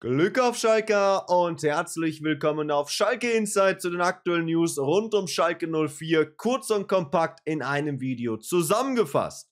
Glück auf Schalke und herzlich willkommen auf Schalke Insight zu den aktuellen News rund um Schalke 04, kurz und kompakt in einem Video zusammengefasst.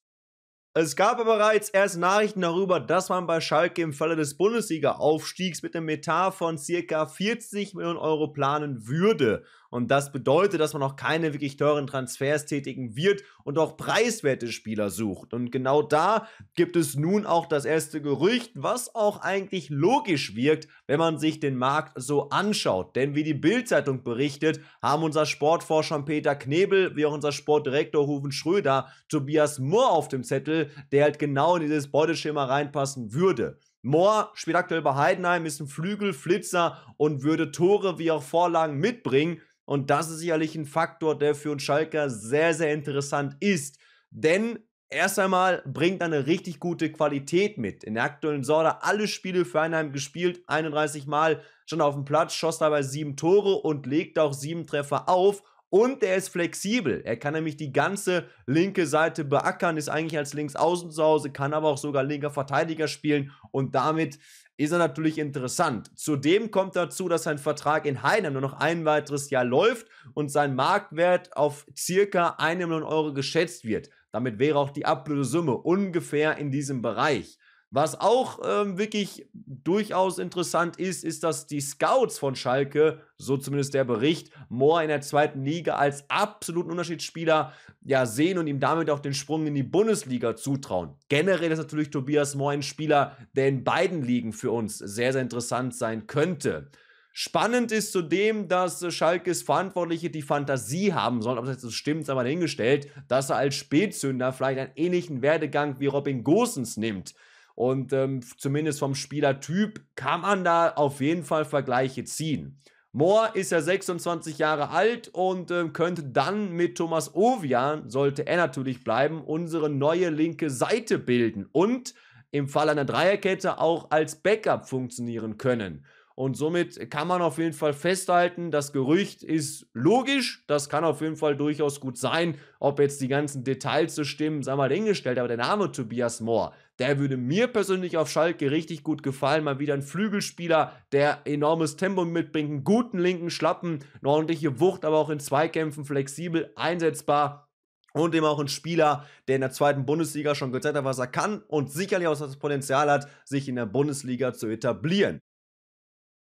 Es gab aber bereits erst Nachrichten darüber, dass man bei Schalke im Falle des Bundesliga-Aufstiegs mit einem Etat von ca. 40 Millionen Euro planen würde. Und das bedeutet, dass man auch keine wirklich teuren Transfers tätigen wird und auch preiswerte Spieler sucht. Und genau da gibt es nun auch das erste Gerücht, was auch eigentlich logisch wirkt, wenn man sich den Markt so anschaut. Denn wie die Bild-Zeitung berichtet, haben unser Sportforscher Peter Knebel, wie auch unser Sportdirektor Huven Schröder, Tobias Mohr auf dem Zettel, der halt genau in dieses Beuteschema reinpassen würde. Mohr spielt aktuell bei Heidenheim, ist ein Flügel, Flitzer und würde Tore wie auch Vorlagen mitbringen. Und das ist sicherlich ein Faktor, der für uns Schalker sehr, sehr interessant ist. Denn erst einmal bringt er eine richtig gute Qualität mit. In der aktuellen Sorda alle Spiele für Einheim gespielt, 31 Mal schon auf dem Platz, schoss dabei sieben Tore und legt auch sieben Treffer auf. Und er ist flexibel. Er kann nämlich die ganze linke Seite beackern, ist eigentlich als Linksaußen zu Hause, kann aber auch sogar linker Verteidiger spielen und damit ist er natürlich interessant. Zudem kommt dazu, dass sein Vertrag in Heinem nur noch ein weiteres Jahr läuft und sein Marktwert auf circa eine Million Euro geschätzt wird. Damit wäre auch die Ablösesumme ungefähr in diesem Bereich. Was auch ähm, wirklich durchaus interessant ist, ist, dass die Scouts von Schalke, so zumindest der Bericht, Mohr in der zweiten Liga als absoluten Unterschiedsspieler ja, sehen und ihm damit auch den Sprung in die Bundesliga zutrauen. Generell ist natürlich Tobias Mohr ein Spieler, der in beiden Ligen für uns sehr, sehr interessant sein könnte. Spannend ist zudem, dass Schalkes Verantwortliche die Fantasie haben sollen, ob das jetzt stimmt, sei mal dahingestellt, dass er als Spätzünder vielleicht einen ähnlichen Werdegang wie Robin Gosens nimmt. Und ähm, zumindest vom Spielertyp kann man da auf jeden Fall Vergleiche ziehen. Mohr ist ja 26 Jahre alt und äh, könnte dann mit Thomas Ovian, sollte er natürlich bleiben, unsere neue linke Seite bilden und im Fall einer Dreierkette auch als Backup funktionieren können. Und somit kann man auf jeden Fall festhalten, das Gerücht ist logisch. Das kann auf jeden Fall durchaus gut sein. Ob jetzt die ganzen Details zu stimmen, sei mal hingestellt, Aber der Name Tobias Mohr, der würde mir persönlich auf Schalke richtig gut gefallen. Mal wieder ein Flügelspieler, der enormes Tempo mitbringt, einen guten linken Schlappen, eine ordentliche Wucht, aber auch in Zweikämpfen flexibel einsetzbar. Und eben auch ein Spieler, der in der zweiten Bundesliga schon gezeigt hat, was er kann und sicherlich auch das Potenzial hat, sich in der Bundesliga zu etablieren.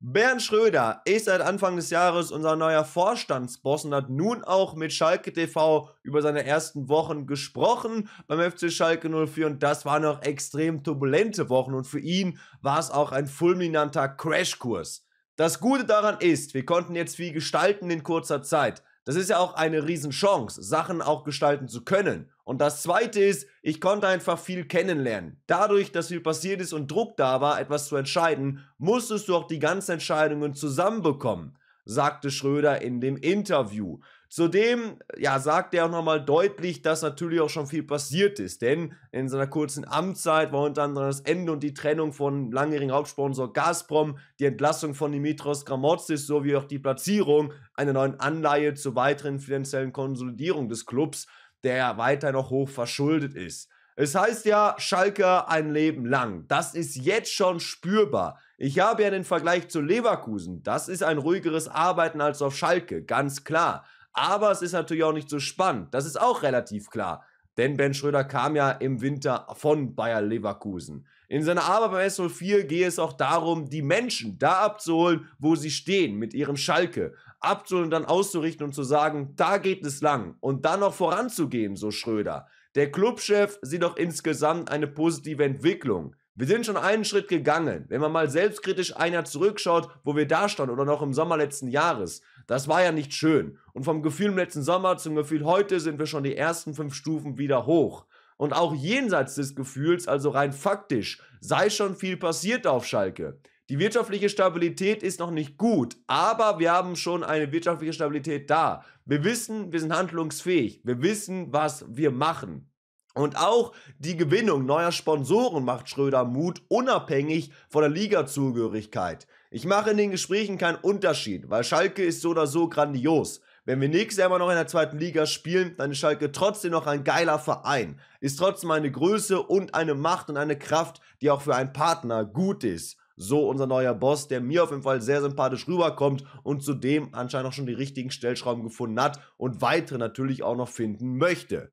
Bernd Schröder ist seit Anfang des Jahres unser neuer Vorstandsboss und hat nun auch mit Schalke TV über seine ersten Wochen gesprochen beim FC Schalke 04 und das waren auch extrem turbulente Wochen und für ihn war es auch ein fulminanter Crashkurs. Das Gute daran ist, wir konnten jetzt viel gestalten in kurzer Zeit. Das ist ja auch eine Riesenchance, Sachen auch gestalten zu können. Und das zweite ist, ich konnte einfach viel kennenlernen. Dadurch, dass viel passiert ist und Druck da war, etwas zu entscheiden, musstest du auch die ganzen Entscheidungen zusammenbekommen, sagte Schröder in dem Interview. Zudem, ja, sagt er auch nochmal deutlich, dass natürlich auch schon viel passiert ist, denn in seiner kurzen Amtszeit war unter anderem das Ende und die Trennung von langjährigen Hauptsponsor Gazprom, die Entlassung von Dimitros Gramotzis sowie auch die Platzierung einer neuen Anleihe zur weiteren finanziellen Konsolidierung des Clubs der weiter noch hoch verschuldet ist. Es heißt ja, Schalke ein Leben lang. Das ist jetzt schon spürbar. Ich habe ja den Vergleich zu Leverkusen. Das ist ein ruhigeres Arbeiten als auf Schalke, ganz klar. Aber es ist natürlich auch nicht so spannend. Das ist auch relativ klar. Denn Ben Schröder kam ja im Winter von Bayer Leverkusen. In seiner Arbeit beim S04 gehe es auch darum, die Menschen da abzuholen, wo sie stehen, mit ihrem Schalke abzuholen und dann auszurichten und zu sagen, da geht es lang und dann noch voranzugehen, so Schröder. Der Clubchef sieht doch insgesamt eine positive Entwicklung. Wir sind schon einen Schritt gegangen. Wenn man mal selbstkritisch einer zurückschaut, wo wir da standen oder noch im Sommer letzten Jahres, das war ja nicht schön. Und vom Gefühl im letzten Sommer zum Gefühl heute sind wir schon die ersten fünf Stufen wieder hoch. Und auch jenseits des Gefühls, also rein faktisch, sei schon viel passiert auf Schalke. Die wirtschaftliche Stabilität ist noch nicht gut, aber wir haben schon eine wirtschaftliche Stabilität da. Wir wissen, wir sind handlungsfähig. Wir wissen, was wir machen. Und auch die Gewinnung neuer Sponsoren macht Schröder Mut, unabhängig von der Liga-Zugehörigkeit. Ich mache in den Gesprächen keinen Unterschied, weil Schalke ist so oder so grandios. Wenn wir nächstes Jahr immer noch in der zweiten Liga spielen, dann ist Schalke trotzdem noch ein geiler Verein. Ist trotzdem eine Größe und eine Macht und eine Kraft, die auch für einen Partner gut ist so unser neuer Boss, der mir auf jeden Fall sehr sympathisch rüberkommt und zudem anscheinend auch schon die richtigen Stellschrauben gefunden hat und weitere natürlich auch noch finden möchte.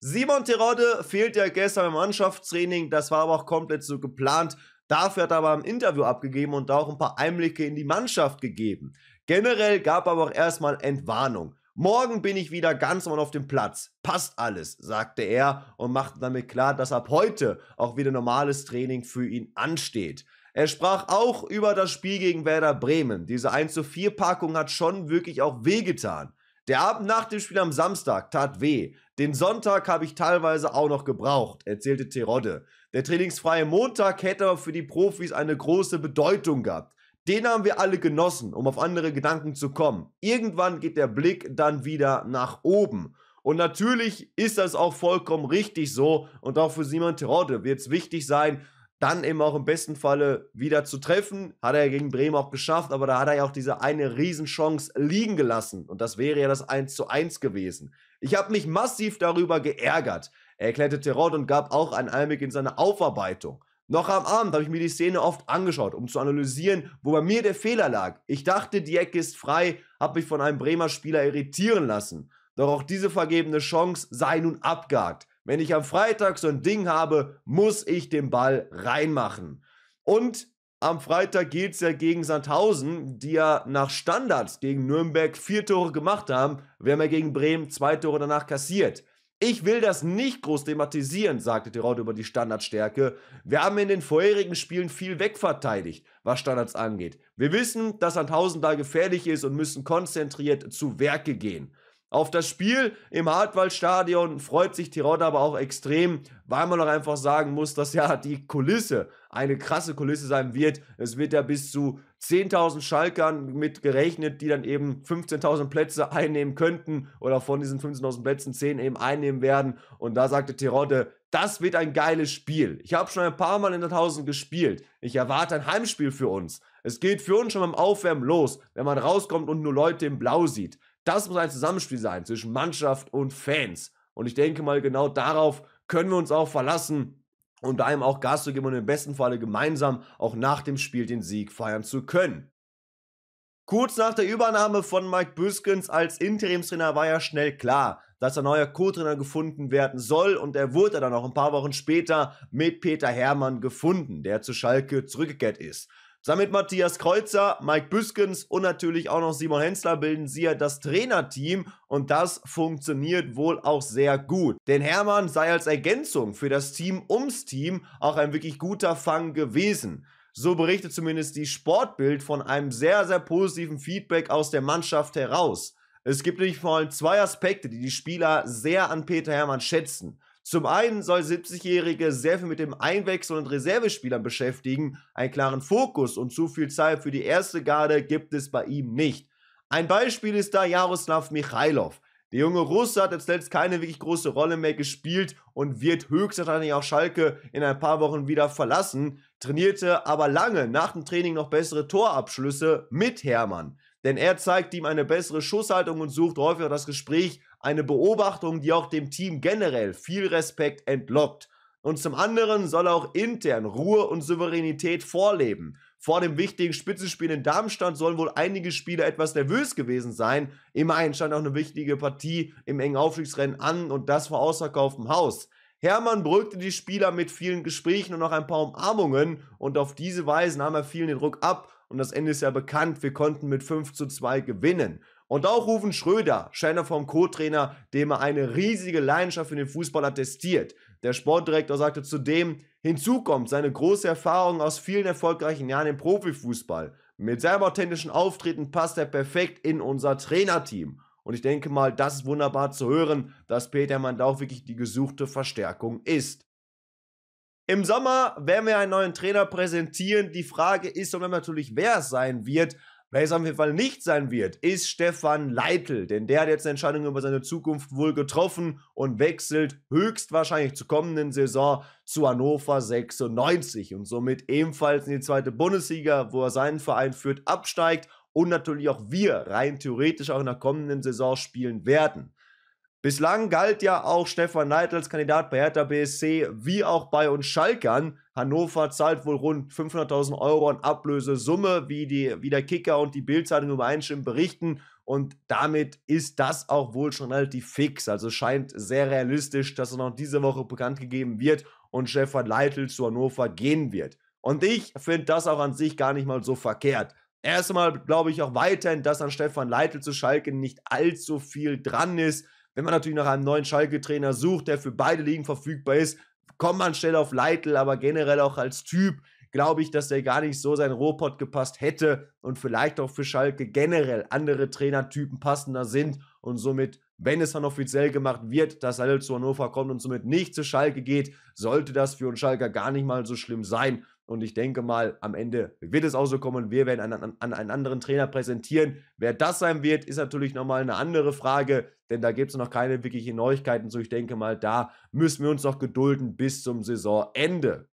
Simon Terodde fehlt ja gestern im Mannschaftstraining, das war aber auch komplett so geplant. Dafür hat er aber ein Interview abgegeben und da auch ein paar Einblicke in die Mannschaft gegeben. Generell gab aber auch erstmal Entwarnung. Morgen bin ich wieder ganz normal auf dem Platz. Passt alles, sagte er und machte damit klar, dass ab heute auch wieder normales Training für ihn ansteht. Er sprach auch über das Spiel gegen Werder Bremen. Diese 1 zu 4 Packung hat schon wirklich auch wehgetan. Der Abend nach dem Spiel am Samstag tat weh. Den Sonntag habe ich teilweise auch noch gebraucht, erzählte Terodde. Der trainingsfreie Montag hätte aber für die Profis eine große Bedeutung gehabt. Den haben wir alle genossen, um auf andere Gedanken zu kommen. Irgendwann geht der Blick dann wieder nach oben. Und natürlich ist das auch vollkommen richtig so. Und auch für Simon Terodde wird es wichtig sein, dann eben auch im besten Falle wieder zu treffen. Hat er ja gegen Bremen auch geschafft, aber da hat er ja auch diese eine Riesenchance liegen gelassen. Und das wäre ja das 1 zu 1 gewesen. Ich habe mich massiv darüber geärgert, erklärte Terodde und gab auch ein Almik in seine Aufarbeitung. Noch am Abend habe ich mir die Szene oft angeschaut, um zu analysieren, wo bei mir der Fehler lag. Ich dachte, die Ecke ist frei, habe mich von einem Bremer Spieler irritieren lassen. Doch auch diese vergebene Chance sei nun abgehakt. Wenn ich am Freitag so ein Ding habe, muss ich den Ball reinmachen. Und am Freitag geht es ja gegen Sandhausen, die ja nach Standards gegen Nürnberg vier Tore gemacht haben. Wir haben ja gegen Bremen zwei Tore danach kassiert. Ich will das nicht groß thematisieren, sagte Terod über die Standardstärke. Wir haben in den vorherigen Spielen viel wegverteidigt, was Standards angeht. Wir wissen, dass ein Tausender gefährlich ist und müssen konzentriert zu Werke gehen auf das Spiel im Hartwaldstadion freut sich Tirol aber auch extrem, weil man auch einfach sagen muss, dass ja die Kulisse eine krasse Kulisse sein wird. Es wird ja bis zu 10.000 Schalkern mit gerechnet, die dann eben 15.000 Plätze einnehmen könnten oder von diesen 15.000 Plätzen 10 eben einnehmen werden. Und da sagte Tirotte, das wird ein geiles Spiel. Ich habe schon ein paar Mal in der 1000 gespielt. Ich erwarte ein Heimspiel für uns. Es geht für uns schon beim Aufwärmen los, wenn man rauskommt und nur Leute im Blau sieht. Das muss ein Zusammenspiel sein zwischen Mannschaft und Fans. Und ich denke mal, genau darauf können wir uns auch verlassen und da ihm auch Gas zu geben und im besten Falle gemeinsam auch nach dem Spiel den Sieg feiern zu können. Kurz nach der Übernahme von Mike Büskens als Interimstrainer war ja schnell klar, dass ein neuer Co-Trainer gefunden werden soll und er wurde dann auch ein paar Wochen später mit Peter Hermann gefunden, der zu Schalke zurückgekehrt ist. Samit Matthias Kreuzer, Mike Büskens und natürlich auch noch Simon Hensler bilden sie ja das Trainerteam und das funktioniert wohl auch sehr gut. Denn Hermann sei als Ergänzung für das Team ums Team auch ein wirklich guter Fang gewesen. So berichtet zumindest die Sportbild von einem sehr, sehr positiven Feedback aus der Mannschaft heraus. Es gibt nämlich vor allem zwei Aspekte, die die Spieler sehr an Peter Hermann schätzen. Zum einen soll 70-Jährige sehr viel mit dem Einwechsel- und Reservespielern beschäftigen. Einen klaren Fokus und zu viel Zeit für die erste Garde gibt es bei ihm nicht. Ein Beispiel ist da Jaroslav Michailov. Der junge Russe hat jetzt letzt keine wirklich große Rolle mehr gespielt und wird höchstwahrscheinlich auch Schalke in ein paar Wochen wieder verlassen, trainierte aber lange nach dem Training noch bessere Torabschlüsse mit Hermann. Denn er zeigt ihm eine bessere Schusshaltung und sucht häufiger das Gespräch eine Beobachtung, die auch dem Team generell viel Respekt entlockt. Und zum anderen soll er auch intern Ruhe und Souveränität vorleben. Vor dem wichtigen Spitzenspiel in Darmstadt sollen wohl einige Spieler etwas nervös gewesen sein. Immerhin stand auch eine wichtige Partie im engen Aufstiegsrennen an und das vor ausverkauftem Haus. Hermann beruhigte die Spieler mit vielen Gesprächen und noch ein paar Umarmungen und auf diese Weise nahm er vielen den Druck ab und das Ende ist ja bekannt, wir konnten mit 5 zu 2 gewinnen. Und auch Rufen Schröder, Scheiner vom Co-Trainer, dem er eine riesige Leidenschaft für den Fußball attestiert. Der Sportdirektor sagte zudem, hinzu kommt seine große Erfahrung aus vielen erfolgreichen Jahren im Profifußball. Mit seinem authentischen Auftreten passt er perfekt in unser Trainerteam. Und ich denke mal, das ist wunderbar zu hören, dass Peter Mandau wirklich die gesuchte Verstärkung ist. Im Sommer werden wir einen neuen Trainer präsentieren. Die Frage ist ob er natürlich, wer es sein wird. Wer es auf jeden Fall nicht sein wird, ist Stefan Leitl, denn der hat jetzt eine Entscheidung über seine Zukunft wohl getroffen und wechselt höchstwahrscheinlich zur kommenden Saison zu Hannover 96 und somit ebenfalls in die zweite Bundesliga, wo er seinen Verein führt, absteigt und natürlich auch wir rein theoretisch auch in der kommenden Saison spielen werden. Bislang galt ja auch Stefan Neidl als Kandidat bei Hertha BSC wie auch bei uns Schalkern. Hannover zahlt wohl rund 500.000 Euro an Ablösesumme, wie, die, wie der Kicker und die Bildzeitung übereinstimmen berichten. Und damit ist das auch wohl schon relativ fix. Also scheint sehr realistisch, dass er noch diese Woche bekannt gegeben wird und Stefan Leitl zu Hannover gehen wird. Und ich finde das auch an sich gar nicht mal so verkehrt. Erstmal glaube ich auch weiterhin, dass an Stefan Leitl zu Schalke nicht allzu viel dran ist. Wenn man natürlich nach einem neuen Schalke-Trainer sucht, der für beide Ligen verfügbar ist, kommt man schnell auf Leitl, aber generell auch als Typ glaube ich, dass der gar nicht so sein Robot gepasst hätte und vielleicht auch für Schalke generell andere Trainertypen passender sind und somit, wenn es dann offiziell gemacht wird, dass Leitl zu Hannover kommt und somit nicht zu Schalke geht, sollte das für uns Schalke gar nicht mal so schlimm sein und ich denke mal, am Ende wird es auch so kommen. Wir werden an, an, einen anderen Trainer präsentieren. Wer das sein wird, ist natürlich nochmal eine andere Frage, denn da gibt es noch keine wirklichen Neuigkeiten zu. Ich denke mal, da müssen wir uns noch gedulden bis zum Saisonende.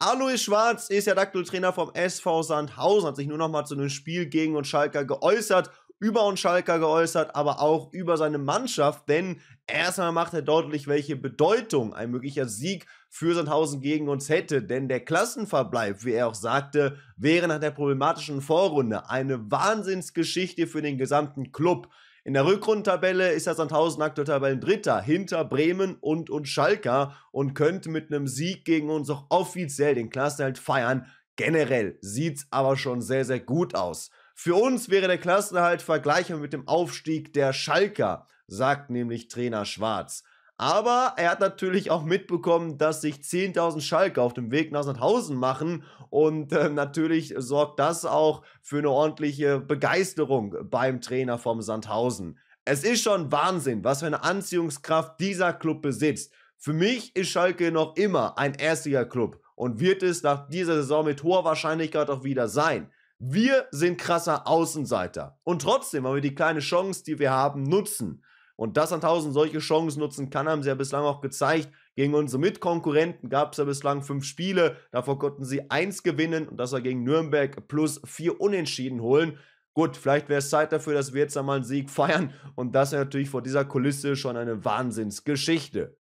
Alois Schwarz ist ja aktuell Trainer vom SV Sandhausen, hat sich nur nochmal zu einem Spiel gegen uns Schalker geäußert über uns Schalker geäußert, aber auch über seine Mannschaft, denn erstmal macht er deutlich, welche Bedeutung ein möglicher Sieg für Sandhausen gegen uns hätte, denn der Klassenverbleib, wie er auch sagte, wäre nach der problematischen Vorrunde eine Wahnsinnsgeschichte für den gesamten Club. In der Rückrundtabelle ist er Sandhausen aktuell Tabellendritter hinter Bremen und, und Schalker und könnte mit einem Sieg gegen uns auch offiziell den Klassenhalt feiern. Generell sieht's aber schon sehr, sehr gut aus. Für uns wäre der Klassenerhalt vergleichbar mit dem Aufstieg der Schalker, sagt nämlich Trainer Schwarz. Aber er hat natürlich auch mitbekommen, dass sich 10.000 Schalker auf dem Weg nach Sandhausen machen. Und äh, natürlich sorgt das auch für eine ordentliche Begeisterung beim Trainer vom Sandhausen. Es ist schon Wahnsinn, was für eine Anziehungskraft dieser Club besitzt. Für mich ist Schalke noch immer ein erstiger Club und wird es nach dieser Saison mit hoher Wahrscheinlichkeit auch wieder sein. Wir sind krasser Außenseiter. Und trotzdem wollen wir die kleine Chance, die wir haben, nutzen. Und dass an tausend solche Chancen nutzen kann, haben sie ja bislang auch gezeigt. Gegen unsere Mitkonkurrenten gab es ja bislang fünf Spiele. Davor konnten sie eins gewinnen und das war gegen Nürnberg plus vier Unentschieden holen. Gut, vielleicht wäre es Zeit dafür, dass wir jetzt einmal einen Sieg feiern. Und das ist natürlich vor dieser Kulisse schon eine Wahnsinnsgeschichte.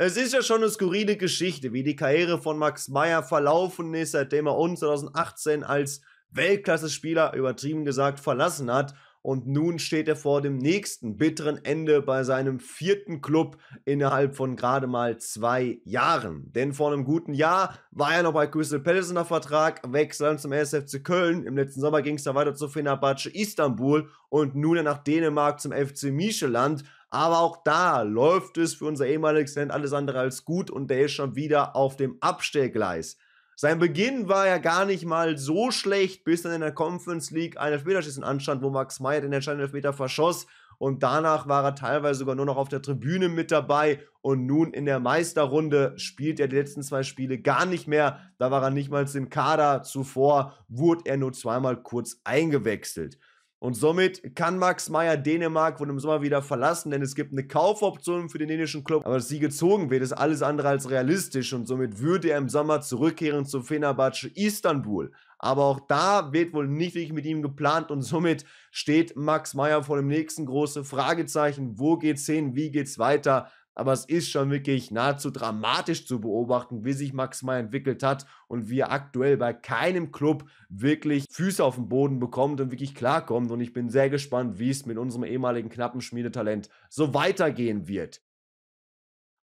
Es ist ja schon eine skurrile Geschichte, wie die Karriere von Max Meyer verlaufen ist, seitdem er uns 2018 als Weltklasse-Spieler übertrieben gesagt verlassen hat. Und nun steht er vor dem nächsten bitteren Ende bei seinem vierten Club innerhalb von gerade mal zwei Jahren. Denn vor einem guten Jahr war er noch bei Crystal Palace unter Vertrag, wechseln zum SFC Köln. Im letzten Sommer ging es dann weiter zu Fenerbahce Istanbul und nun nach Dänemark zum FC Mischeland aber auch da läuft es für unser ehemaliges Land alles andere als gut und der ist schon wieder auf dem Abstellgleis. Sein Beginn war ja gar nicht mal so schlecht, bis dann in der Conference League ein Elfmeterschießen anstand, wo Max Meyer den entscheidenden Elfmeter verschoss. Und danach war er teilweise sogar nur noch auf der Tribüne mit dabei. Und nun in der Meisterrunde spielt er die letzten zwei Spiele gar nicht mehr. Da war er nicht mal im Kader. Zuvor wurde er nur zweimal kurz eingewechselt. Und somit kann Max Meyer Dänemark wohl im Sommer wieder verlassen, denn es gibt eine Kaufoption für den dänischen Club. Aber dass sie gezogen wird, ist alles andere als realistisch und somit würde er im Sommer zurückkehren zu Fenerbahce Istanbul. Aber auch da wird wohl nicht wirklich mit ihm geplant und somit steht Max Meyer vor dem nächsten großen Fragezeichen. Wo geht's hin? Wie geht's weiter? aber es ist schon wirklich nahezu dramatisch zu beobachten, wie sich Max May entwickelt hat und wie er aktuell bei keinem Club wirklich Füße auf den Boden bekommt und wirklich klarkommt. Und ich bin sehr gespannt, wie es mit unserem ehemaligen knappen Schmiedetalent so weitergehen wird.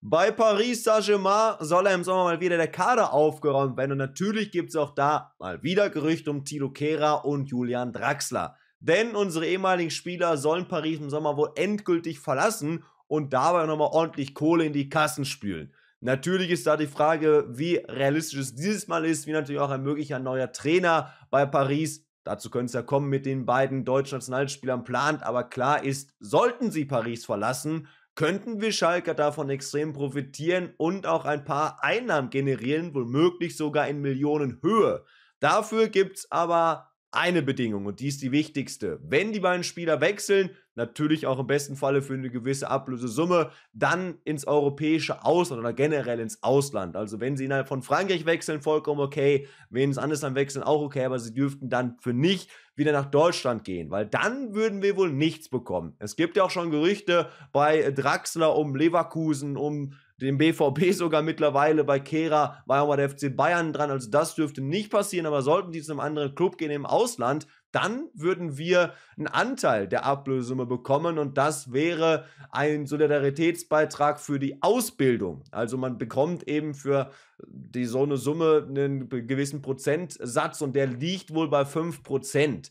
Bei Paris Saint-Germain soll er im Sommer mal wieder der Kader aufgeräumt werden und natürlich gibt es auch da mal wieder Gerüchte um Tilo Kehrer und Julian Draxler. Denn unsere ehemaligen Spieler sollen Paris im Sommer wohl endgültig verlassen und dabei nochmal ordentlich Kohle in die Kassen spülen. Natürlich ist da die Frage, wie realistisch es dieses Mal ist, wie natürlich auch ein möglicher neuer Trainer bei Paris. Dazu könnte es ja kommen mit den beiden deutschen Nationalspielern plant, aber klar ist, sollten sie Paris verlassen, könnten wir Schalker davon extrem profitieren und auch ein paar Einnahmen generieren, womöglich sogar in Millionenhöhe. Dafür gibt es aber eine Bedingung und die ist die wichtigste. Wenn die beiden Spieler wechseln, natürlich auch im besten Falle für eine gewisse Ablösesumme dann ins europäische Ausland oder generell ins Ausland. Also wenn sie innerhalb von Frankreich wechseln, vollkommen okay. Wenn sie anders dann wechseln, auch okay, aber sie dürften dann für nicht wieder nach Deutschland gehen, weil dann würden wir wohl nichts bekommen. Es gibt ja auch schon Gerüchte bei Draxler um Leverkusen, um den BVB sogar mittlerweile bei Kehra war ja mal der FC Bayern dran. Also das dürfte nicht passieren, aber sollten die zu einem anderen Club gehen im Ausland, dann würden wir einen Anteil der Ablösesumme bekommen und das wäre ein Solidaritätsbeitrag für die Ausbildung. Also man bekommt eben für äh, die so eine Summe einen gewissen Prozentsatz und der liegt wohl bei 5%.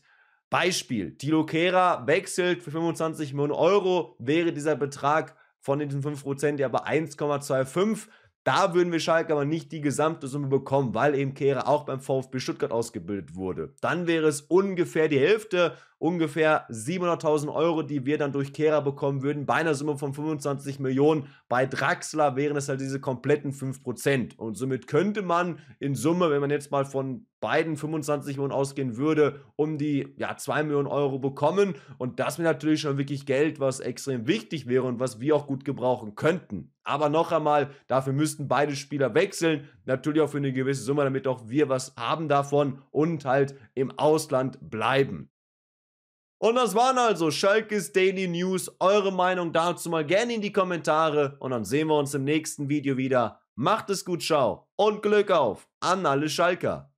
Beispiel, Tilo Kehrer wechselt für 25 Millionen Euro, wäre dieser Betrag von diesen 5% ja bei 1,25 da würden wir Schalke aber nicht die gesamte Summe bekommen, weil eben Kehre auch beim VfB Stuttgart ausgebildet wurde. Dann wäre es ungefähr die Hälfte ungefähr 700.000 Euro, die wir dann durch Kehrer bekommen würden. Bei einer Summe von 25 Millionen bei Draxler wären es halt diese kompletten 5%. Und somit könnte man in Summe, wenn man jetzt mal von beiden 25 Millionen ausgehen würde, um die ja, 2 Millionen Euro bekommen. Und das wäre natürlich schon wirklich Geld, was extrem wichtig wäre und was wir auch gut gebrauchen könnten. Aber noch einmal, dafür müssten beide Spieler wechseln. Natürlich auch für eine gewisse Summe, damit auch wir was haben davon und halt im Ausland bleiben. Und das waren also Schalkes Daily News. Eure Meinung dazu mal gerne in die Kommentare und dann sehen wir uns im nächsten Video wieder. Macht es gut, ciao und Glück auf an alle Schalker.